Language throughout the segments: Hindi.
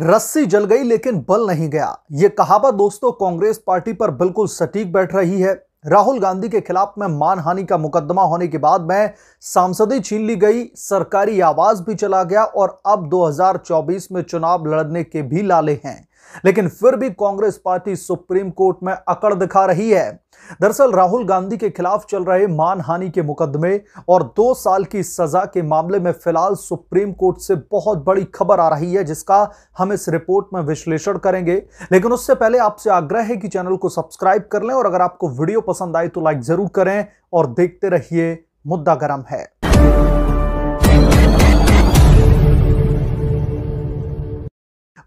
रस्सी जल गई लेकिन बल नहीं गया ये कहावत दोस्तों कांग्रेस पार्टी पर बिल्कुल सटीक बैठ रही है राहुल गांधी के खिलाफ में मानहानि का मुकदमा होने के बाद में सांसदी छीन ली गई सरकारी आवाज भी चला गया और अब 2024 में चुनाव लड़ने के भी लाले हैं लेकिन फिर भी कांग्रेस पार्टी सुप्रीम कोर्ट में अकड़ दिखा रही है दरअसल राहुल गांधी के खिलाफ चल रहे मानहानि के मुकदमे और दो साल की सजा के मामले में फिलहाल सुप्रीम कोर्ट से बहुत बड़ी खबर आ रही है जिसका हम इस रिपोर्ट में विश्लेषण करेंगे लेकिन उससे पहले आपसे आग्रह है कि चैनल को सब्सक्राइब कर लें और अगर आपको वीडियो पसंद आए तो लाइक जरूर करें और देखते रहिए मुद्दा गर्म है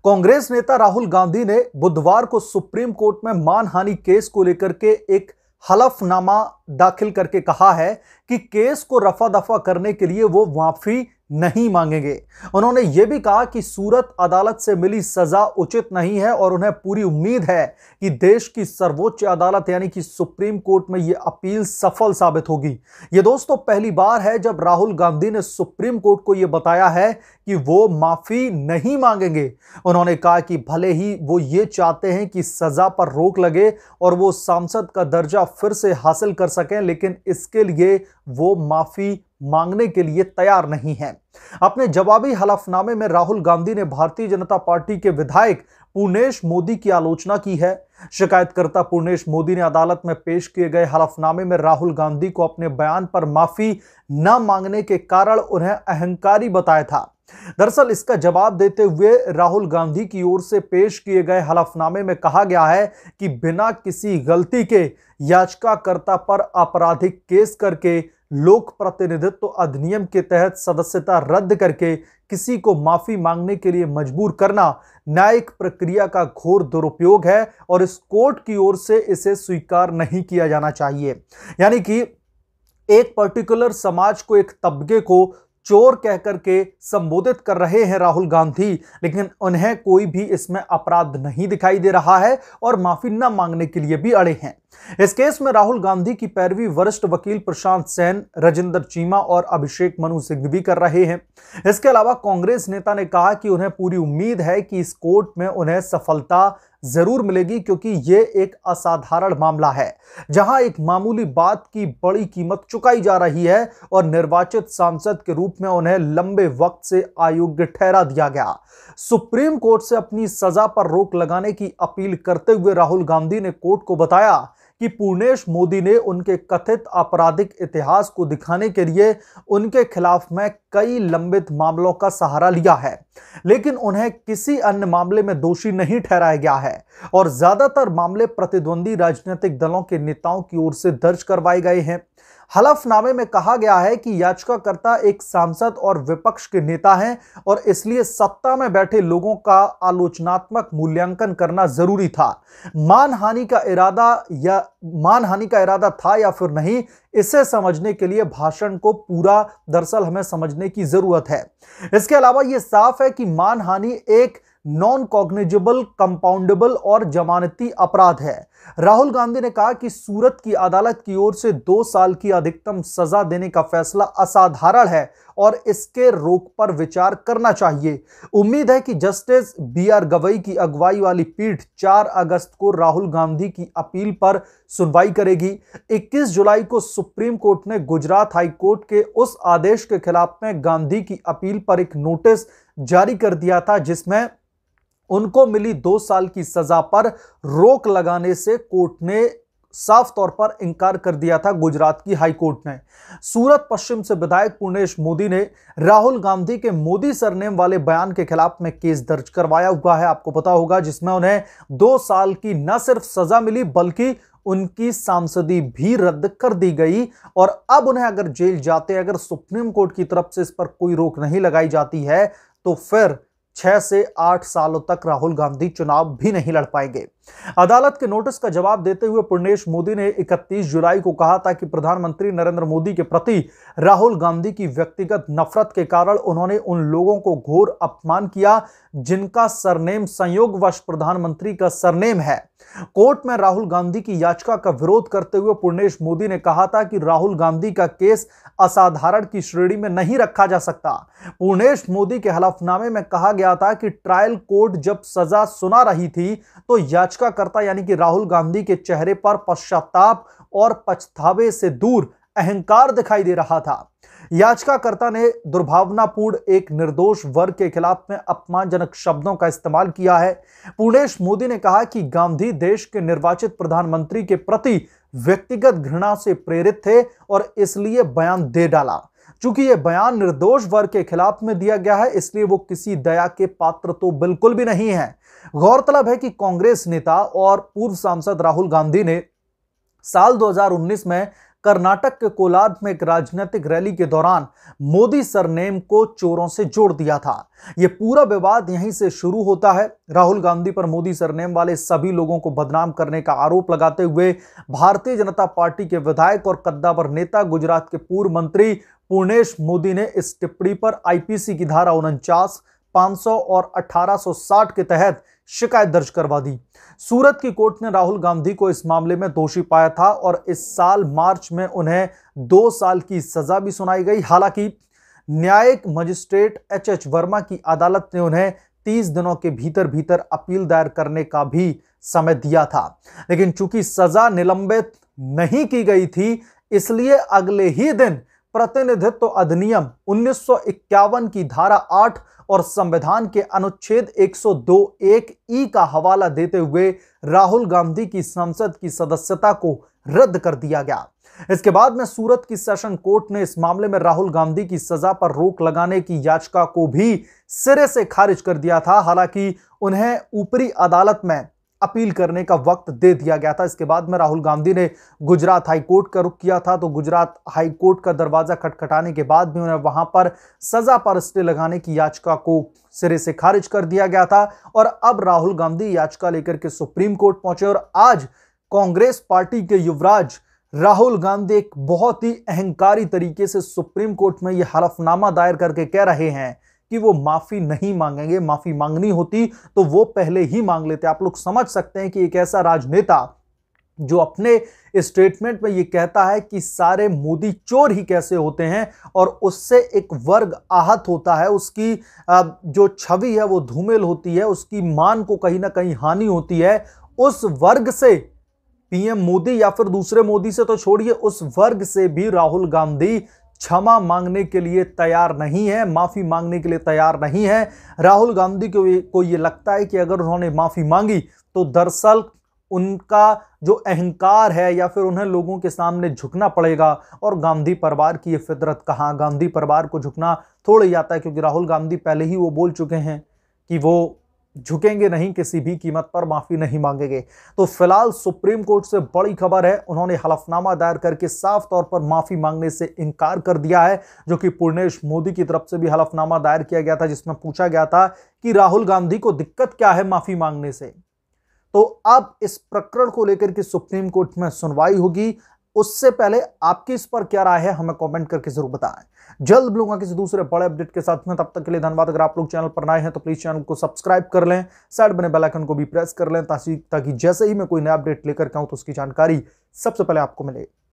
कांग्रेस नेता राहुल गांधी ने बुधवार को सुप्रीम कोर्ट में मानहानि केस को लेकर के एक हलफनामा दाखिल करके कहा है कि केस को रफा दफा करने के लिए वो माफी नहीं मांगेंगे उन्होंने यह भी कहा कि सूरत अदालत से मिली सजा उचित नहीं है और उन्हें पूरी उम्मीद है कि देश की सर्वोच्च अदालत यानी कि सुप्रीम कोर्ट में यह अपील सफल साबित होगी ये दोस्तों पहली बार है जब राहुल गांधी ने सुप्रीम कोर्ट को यह बताया है कि वो माफ़ी नहीं मांगेंगे उन्होंने कहा कि भले ही वो ये चाहते हैं कि सज़ा पर रोक लगे और वो सांसद का दर्जा फिर से हासिल कर सकें लेकिन इसके लिए वो माफ़ी मांगने के लिए तैयार नहीं है अपने जवाबी हलफनामे में राहुल गांधी ने भारतीय जनता पार्टी के विधायक पूर्णेश मोदी की आलोचना की है शिकायतकर्ता पूर्णेश मोदी ने अदालत में पेश किए गए हलफनामे में राहुल गांधी को अपने बयान पर माफी न मांगने के कारण उन्हें अहंकारी बताया था दरअसल इसका जवाब देते हुए राहुल गांधी की ओर से पेश किए गए हलफनामे में कहा गया है कि बिना किसी गलती के याचिकाकर्ता पर आपराधिक केस करके लोक प्रतिनिधित्व अधिनियम के तहत सदस्यता रद्द करके किसी को माफी मांगने के लिए मजबूर करना न्यायिक प्रक्रिया का घोर दुरुपयोग है और इस कोर्ट की ओर से इसे स्वीकार नहीं किया जाना चाहिए यानी कि एक पर्टिकुलर समाज को एक तबके को चोर कहकर के संबोधित कर रहे हैं राहुल गांधी लेकिन उन्हें कोई भी इसमें अपराध नहीं दिखाई दे रहा है और माफी न मांगने के लिए भी अड़े हैं इस केस में राहुल गांधी की पैरवी वरिष्ठ वकील प्रशांत सेन रजिंदर चीमा और अभिषेक मनु सिंघवी कर रहे हैं इसके अलावा कांग्रेस नेता ने कहा कि उन्हें पूरी उम्मीद है कि इस कोर्ट में उन्हें सफलता जरूर मिलेगी क्योंकि ये एक असाधारण मामला है जहां एक मामूली बात की बड़ी कीमत चुकाई जा रही है और निर्वाचित सांसद के रूप में उन्हें लंबे वक्त से अयोग्य ठहरा दिया गया सुप्रीम कोर्ट से अपनी सजा पर रोक लगाने की अपील करते हुए राहुल गांधी ने कोर्ट को बताया कि पूर्णेश मोदी ने उनके कथित आपराधिक इतिहास को दिखाने के लिए उनके खिलाफ में कई लंबित मामलों का सहारा लिया है लेकिन उन्हें किसी अन्य मामले में दोषी नहीं ठहराया गया है और ज्यादातर मामले प्रतिद्वंदी राजनीतिक दलों के नेताओं की ओर से दर्ज करवाए गए हैं हलफनामे में कहा गया है कि याचिकाकर्ता एक सांसद और विपक्ष के नेता हैं और इसलिए सत्ता में बैठे लोगों का आलोचनात्मक मूल्यांकन करना जरूरी था मानहानि का इरादा या मानहानि का इरादा था या फिर नहीं इसे समझने के लिए भाषण को पूरा दरअसल हमें समझने की जरूरत है इसके अलावा यह साफ है कि मानहानि एक नॉन कॉग्निजेबल कंपाउंडेबल और जमानती अपराध है राहुल गांधी ने कहा कि सूरत की अदालत की ओर से दो साल की अधिकतम सजा देने का फैसला असाधारण है और इसके रोक पर विचार करना चाहिए उम्मीद है कि जस्टिस बी आर गवई की अगुवाई वाली पीठ 4 अगस्त को राहुल गांधी की अपील पर सुनवाई करेगी 21 जुलाई को सुप्रीम कोर्ट ने गुजरात हाई कोर्ट के उस आदेश के खिलाफ में गांधी की अपील पर एक नोटिस जारी कर दिया था जिसमें उनको मिली दो साल की सजा पर रोक लगाने से कोर्ट ने साफ तौर पर इंकार कर दिया था गुजरात की हाई कोर्ट ने सूरत पश्चिम से विधायक पूर्णेश मोदी ने राहुल गांधी के मोदी सरनेम वाले बयान के खिलाफ में केस दर्ज करवाया हुआ है आपको पता होगा जिसमें उन्हें दो साल की न सिर्फ सजा मिली बल्कि उनकी सांसदी भी रद्द कर दी गई और अब उन्हें अगर जेल जाते अगर सुप्रीम कोर्ट की तरफ से इस पर कोई रोक नहीं लगाई जाती है तो फिर छह से आठ सालों तक राहुल गांधी चुनाव भी नहीं लड़ पाएंगे अदालत के नोटिस का जवाब देते हुए पुर्णेश मोदी ने 31 जुलाई को कहा था कि प्रधानमंत्री नरेंद्र मोदी के प्रति राहुल गांधी की व्यक्तिगत नफरत के कारण उन्होंने उन लोगों को घोर अपमान किया जिनका सरनेम संयोगवश प्रधानमंत्री का सरनेम है कोर्ट में राहुल गांधी की याचिका का विरोध करते हुए पुर्णेश मोदी ने कहा था कि राहुल गांधी का केस असाधारण की श्रेणी में नहीं रखा जा सकता पुर्णेश मोदी के हलफनामे में कहा गया था कि ट्रायल कोर्ट जब सजा सुना रही थी तो याचिका याचिकाकर्ता यानी कि राहुल गांधी के चेहरे पर पश्चाताप और पछतावे से दूर अहंकार दिखाई दे रहा था याचिकाकर्ता ने दुर्भावनापूर्ण एक निर्दोष वर्ग के खिलाफ में अपमानजनक शब्दों का इस्तेमाल किया है पूर्णेश मोदी ने कहा कि गांधी देश के निर्वाचित प्रधानमंत्री के प्रति व्यक्तिगत घृणा से प्रेरित थे और इसलिए बयान दे डाला चूंकि यह बयान निर्दोष वर्ग के खिलाफ में दिया गया है इसलिए वो किसी दया के पात्र तो बिल्कुल भी नहीं है गौरतलब है कि कांग्रेस नेता और पूर्व सांसद राहुल गांधी ने साल 2019 में कर्नाटक के कोलाद में एक राजनीतिक रैली के दौरान मोदी सरनेम को चोरों से जोड़ दिया था यह पूरा विवाद यहीं से शुरू होता है राहुल गांधी पर मोदी सरनेम वाले सभी लोगों को बदनाम करने का आरोप लगाते हुए भारतीय जनता पार्टी के विधायक और कद्दावर नेता गुजरात के पूर्व मंत्री पूर्णेश मोदी ने इस टिप्पणी पर आईपीसी की धारा उनचास 500 और 1860 के तहत शिकायत दर्ज करवा दी सूरत की कोर्ट ने राहुल गांधी को इस मामले में दोषी पाया था और इस साल मार्च में उन्हें दो साल की सजा भी सुनाई गई हालांकि न्यायिक मजिस्ट्रेट एच एच वर्मा की अदालत ने उन्हें 30 दिनों के भीतर भीतर अपील दायर करने का भी समय दिया था लेकिन चूंकि सजा निलंबित नहीं की गई थी इसलिए अगले ही दिन प्रतिनिधित्व अधिनियम 1951 की धारा 8 और संविधान के अनुच्छेद 102 एक ई का हवाला देते हुए राहुल गांधी की संसद की सदस्यता को रद्द कर दिया गया इसके बाद में सूरत की सेशन कोर्ट ने इस मामले में राहुल गांधी की सजा पर रोक लगाने की याचिका को भी सिरे से खारिज कर दिया था हालांकि उन्हें ऊपरी अदालत में अपील करने का वक्त दे दिया गया था इसके बाद में राहुल गांधी ने गुजरात हाईकोर्ट का रुख किया था तो गुजरात हाईकोर्ट का दरवाजा खटखटाने के बाद भी उन्हें वहां पर सजा पर स्टे लगाने की याचिका को सिरे से खारिज कर दिया गया था और अब राहुल गांधी याचिका लेकर के सुप्रीम कोर्ट पहुंचे और आज कांग्रेस पार्टी के युवराज राहुल गांधी एक बहुत ही अहंकारी तरीके से सुप्रीम कोर्ट में यह हलफनामा दायर करके कह रहे हैं कि वो माफ़ी नहीं मांगेंगे माफ़ी मांगनी होती तो वो पहले ही मांग लेते आप लोग समझ सकते हैं कि एक ऐसा राजनेता जो अपने स्टेटमेंट में ये कहता है कि सारे मोदी चोर ही कैसे होते हैं और उससे एक वर्ग आहत होता है उसकी जो छवि है वो धूमिल होती है उसकी मान को कहीं ना कहीं हानि होती है उस वर्ग से पीएम मोदी या फिर दूसरे मोदी से तो छोड़िए उस वर्ग से भी राहुल गांधी क्षमा मांगने के लिए तैयार नहीं है माफ़ी मांगने के लिए तैयार नहीं है राहुल गांधी को ये लगता है कि अगर उन्होंने माफ़ी मांगी तो दरअसल उनका जो अहंकार है या फिर उन्हें लोगों के सामने झुकना पड़ेगा और गांधी परिवार की ये फितरत कहाँ गांधी परिवार को झुकना थोड़ा ही आता है क्योंकि राहुल गांधी पहले ही वो बोल चुके हैं कि वो झुकेंगे नहीं किसी भी कीमत पर माफी नहीं मांगेंगे तो फिलहाल सुप्रीम कोर्ट से बड़ी खबर है उन्होंने हलफनामा दायर करके साफ तौर पर माफी मांगने से इनकार कर दिया है जो कि पूर्णेश मोदी की तरफ से भी हलफनामा दायर किया गया था जिसमें पूछा गया था कि राहुल गांधी को दिक्कत क्या है माफी मांगने से तो अब इस प्रकरण को लेकर के सुप्रीम कोर्ट में सुनवाई होगी उससे पहले आपकी इस पर क्या राय है हमें कमेंट करके जरूर बताएं जल्द मिलूंगा किसी दूसरे बड़े अपडेट के साथ में तब तक के लिए धन्यवाद अगर आप लोग चैनल पर नए हैं तो प्लीज चैनल को सब्सक्राइब कर लें साइड बने बेल आइकन को भी प्रेस कर लें ताकि ताकि जैसे ही मैं कोई नया अपडेट लेकर के आऊं तो उसकी जानकारी सबसे पहले आपको मिले